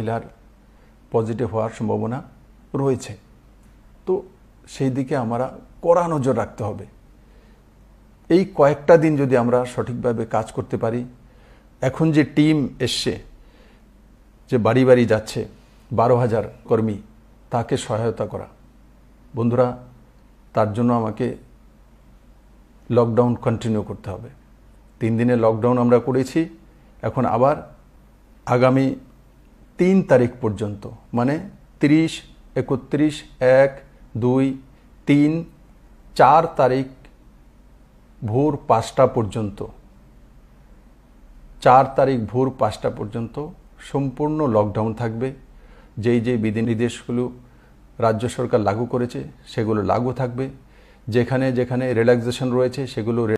মহিলার পজিটিভ হওয়ার সম্ভাবনা রয়েছে তো সেই দিকে আমরা কড়া নজর রাখতে হবে এই কয়েকটা দিন যদি আমরা সঠিকভাবে কাজ করতে পারি এখন যে টিম এসছে যে বাড়ি বাড়ি যাচ্ছে বারো হাজার কর্মী তাকে সহায়তা করা বন্ধুরা তার জন্য আমাকে লকডাউন কন্টিনিউ করতে হবে তিন দিনে লকডাউন আমরা করেছি এখন আবার আগামী তিন তারিখ পর্যন্ত মানে ত্রিশ একত্রিশ এক দুই তিন চার তারিখ ভোর পাঁচটা পর্যন্ত চার তারিখ ভোর পাঁচটা পর্যন্ত সম্পূর্ণ লকডাউন থাকবে যেই যে বিধিনির্দেশগুলো রাজ্য সরকার লাগু করেছে সেগুলো লাগু থাকবে যেখানে যেখানে রিল্যাক্সেশন রয়েছে সেগুলো